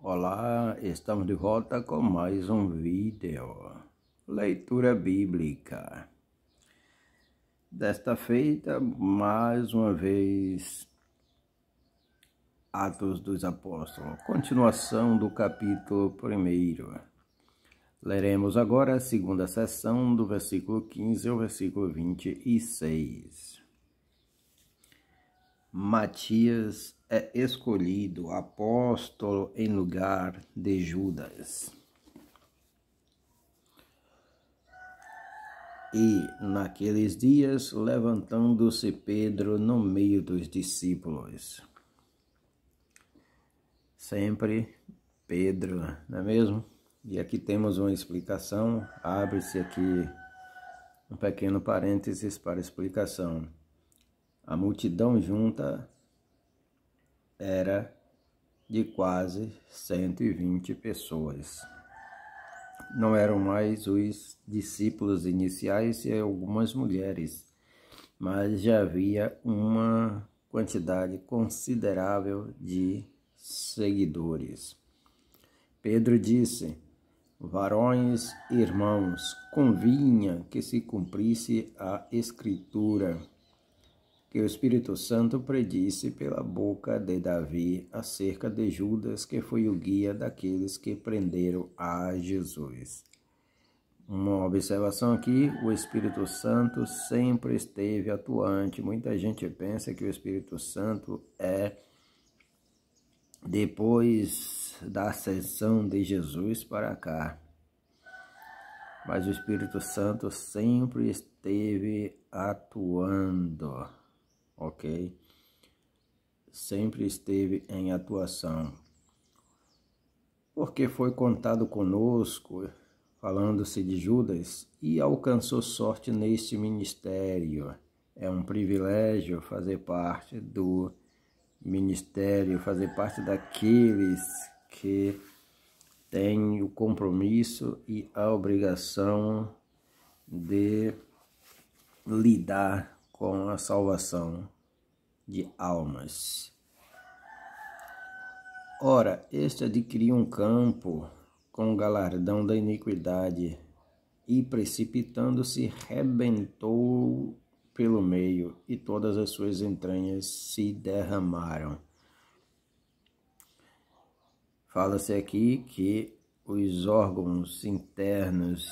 Olá, estamos de volta com mais um vídeo. Leitura bíblica. Desta feita, mais uma vez, Atos dos Apóstolos, continuação do capítulo 1. Leremos agora a segunda sessão do versículo 15 ao versículo 26. Matias é escolhido apóstolo em lugar de Judas. E naqueles dias, levantando-se Pedro no meio dos discípulos. Sempre Pedro, não é mesmo? E aqui temos uma explicação. Abre-se aqui um pequeno parênteses para explicação. A multidão junta era de quase 120 pessoas. Não eram mais os discípulos iniciais e algumas mulheres, mas já havia uma quantidade considerável de seguidores. Pedro disse: Varões, irmãos, convinha que se cumprisse a Escritura que o Espírito Santo predisse pela boca de Davi acerca de Judas, que foi o guia daqueles que prenderam a Jesus. Uma observação aqui: o Espírito Santo sempre esteve atuante. Muita gente pensa que o Espírito Santo é depois da ascensão de Jesus para cá. Mas o Espírito Santo sempre esteve atuando ok? Sempre esteve em atuação. Porque foi contado conosco, falando-se de Judas, e alcançou sorte neste ministério. É um privilégio fazer parte do ministério, fazer parte daqueles que têm o compromisso e a obrigação de lidar com a salvação de almas. Ora, este adquiriu um campo com o galardão da iniquidade e, precipitando-se, rebentou pelo meio e todas as suas entranhas se derramaram. Fala-se aqui que os órgãos internos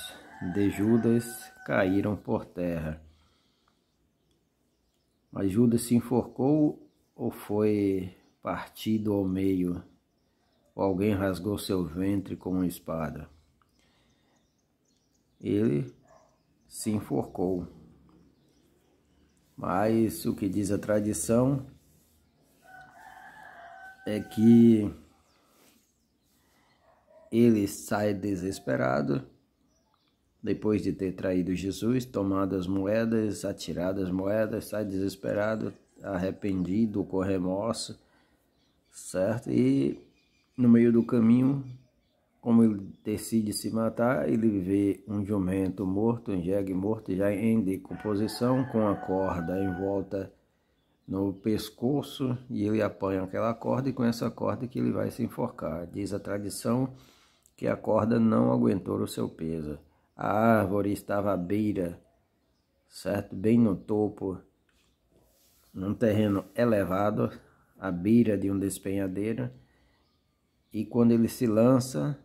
de Judas caíram por terra a Judas se enforcou ou foi partido ao meio? Ou alguém rasgou seu ventre com uma espada? Ele se enforcou. Mas o que diz a tradição é que ele sai desesperado depois de ter traído Jesus, tomado as moedas, atirado as moedas, sai desesperado, arrependido, com remorso, certo? E no meio do caminho, como ele decide se matar, ele vê um jumento morto, um jegue morto, já em decomposição, com a corda em volta no pescoço, e ele apanha aquela corda, e com essa corda que ele vai se enforcar. Diz a tradição que a corda não aguentou o seu peso. A árvore estava à beira, certo? Bem no topo, num terreno elevado, à beira de um despenhadeiro. E quando ele se lança,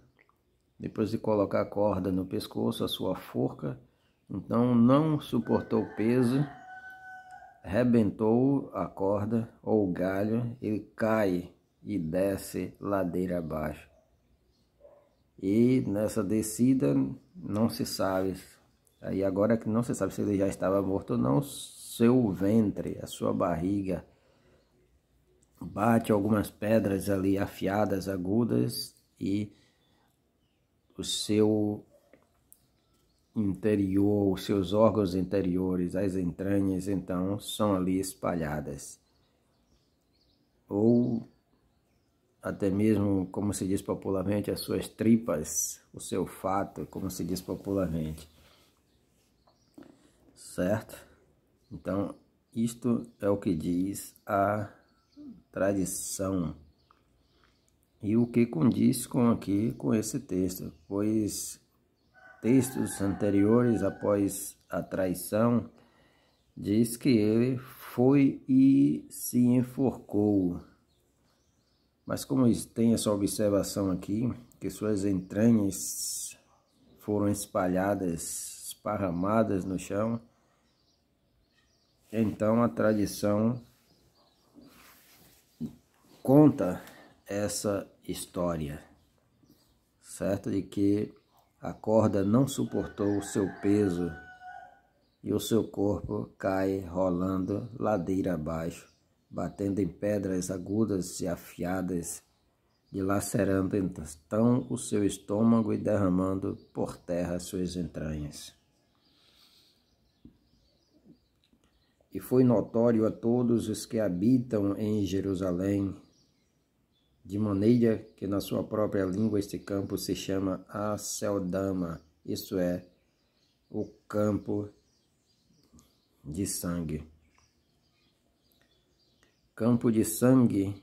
depois de colocar a corda no pescoço, a sua forca, então não suportou o peso, rebentou a corda ou o galho, ele cai e desce ladeira abaixo. E nessa descida não se sabe. Aí agora que não se sabe se ele já estava morto ou não, seu ventre, a sua barriga, bate algumas pedras ali afiadas, agudas e o seu interior, os seus órgãos interiores, as entranhas então são ali espalhadas. Ou até mesmo, como se diz popularmente, as suas tripas, o seu fato, como se diz popularmente. Certo? Então, isto é o que diz a tradição. E o que condiz com aqui com esse texto, pois textos anteriores após a traição diz que ele foi e se enforcou. Mas como tem essa observação aqui, que suas entranhas foram espalhadas, esparramadas no chão, então a tradição conta essa história, certo? De que a corda não suportou o seu peso e o seu corpo cai rolando ladeira abaixo batendo em pedras agudas e afiadas, dilacerando então o seu estômago e derramando por terra suas entranhas. E foi notório a todos os que habitam em Jerusalém, de maneira que na sua própria língua este campo se chama Aceldama, isto é, o campo de sangue. Campo de sangue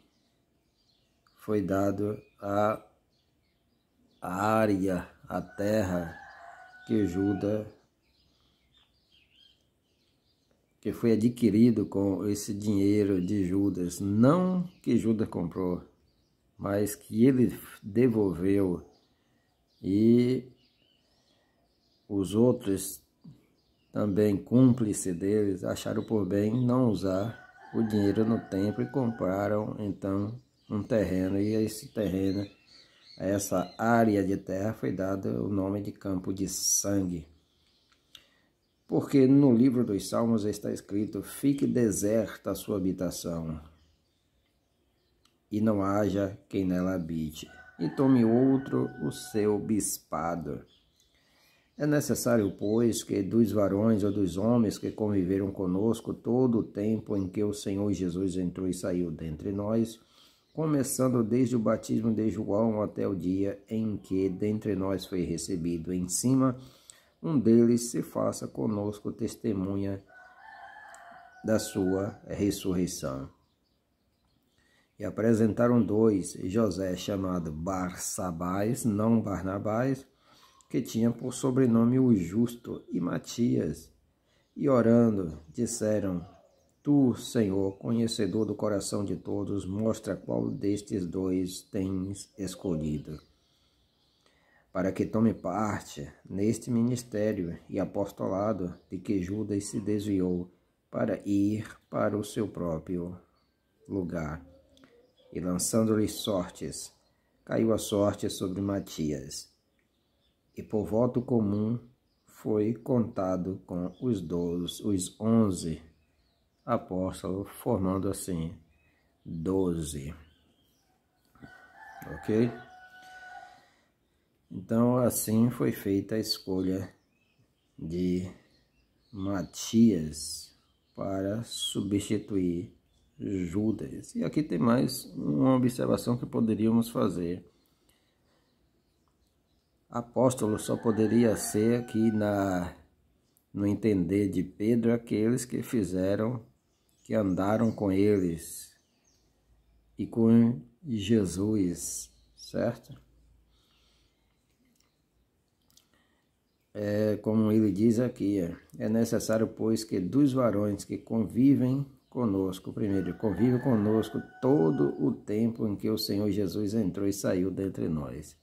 foi dado a área, a terra que Judas que foi adquirido com esse dinheiro de Judas, não que Judas comprou, mas que ele devolveu e os outros também cúmplices deles acharam por bem não usar o dinheiro no templo e compraram então um terreno e esse terreno, essa área de terra foi dada o nome de campo de sangue. Porque no livro dos Salmos está escrito: fique deserta a sua habitação, e não haja quem nela habite, e tome outro o seu bispado. É necessário, pois, que dos varões ou dos homens que conviveram conosco todo o tempo em que o Senhor Jesus entrou e saiu dentre nós, começando desde o batismo de João até o dia em que dentre nós foi recebido em cima, um deles se faça conosco testemunha da sua ressurreição. E apresentaram dois, José chamado Barsabás, não Barnabás, que tinha por sobrenome o Justo, e Matias. E orando, disseram: Tu, Senhor, conhecedor do coração de todos, mostra qual destes dois tens escolhido, para que tome parte neste ministério e apostolado de que Judas se desviou para ir para o seu próprio lugar. E lançando-lhe sortes, caiu a sorte sobre Matias e por voto comum foi contado com os doze, os onze apóstolos, formando assim doze. Ok? Então assim foi feita a escolha de Matias para substituir Judas. E aqui tem mais uma observação que poderíamos fazer apóstolo só poderia ser aqui na no entender de Pedro aqueles que fizeram que andaram com eles e com Jesus, certo? É, como ele diz aqui, é, é necessário, pois, que dos varões que convivem conosco, primeiro, convivem conosco todo o tempo em que o Senhor Jesus entrou e saiu dentre nós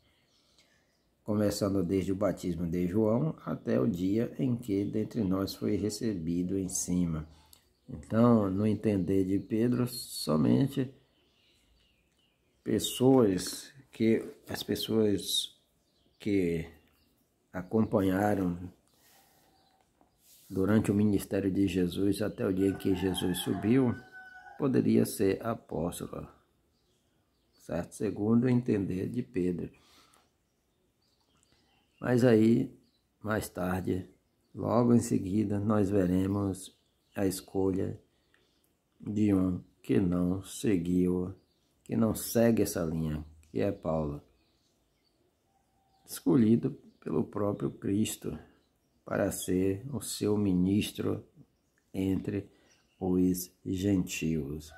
começando desde o batismo de João até o dia em que dentre nós foi recebido em cima. Então, no entender de Pedro, somente pessoas que as pessoas que acompanharam durante o ministério de Jesus até o dia em que Jesus subiu poderia ser apóstolo, certo? Segundo o entender de Pedro. Mas aí, mais tarde, logo em seguida, nós veremos a escolha de um que não seguiu, que não segue essa linha, que é Paulo, escolhido pelo próprio Cristo para ser o seu ministro entre os gentios.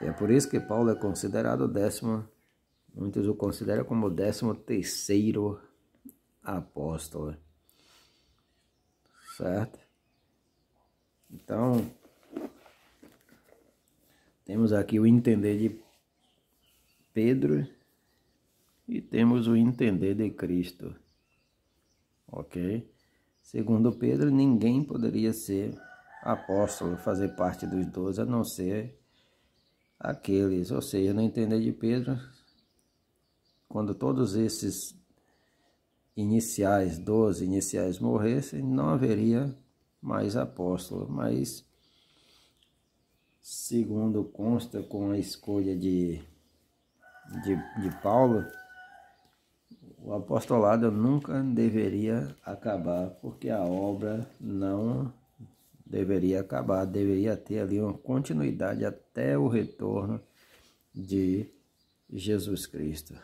É por isso que Paulo é considerado o décimo, muitos o consideram como o décimo terceiro apóstola. Certo? Então, temos aqui o entender de Pedro e temos o entender de Cristo. Ok? Segundo Pedro, ninguém poderia ser apóstolo, fazer parte dos doze, a não ser aqueles. Ou seja, no entender de Pedro, quando todos esses iniciais, 12 iniciais morressem, não haveria mais apóstolo, mas segundo consta com a escolha de, de, de Paulo, o apostolado nunca deveria acabar, porque a obra não deveria acabar, deveria ter ali uma continuidade até o retorno de Jesus Cristo.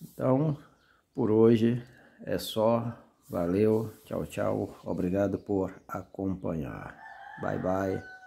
Então, por hoje é só. Valeu, tchau, tchau. Obrigado por acompanhar. Bye, bye.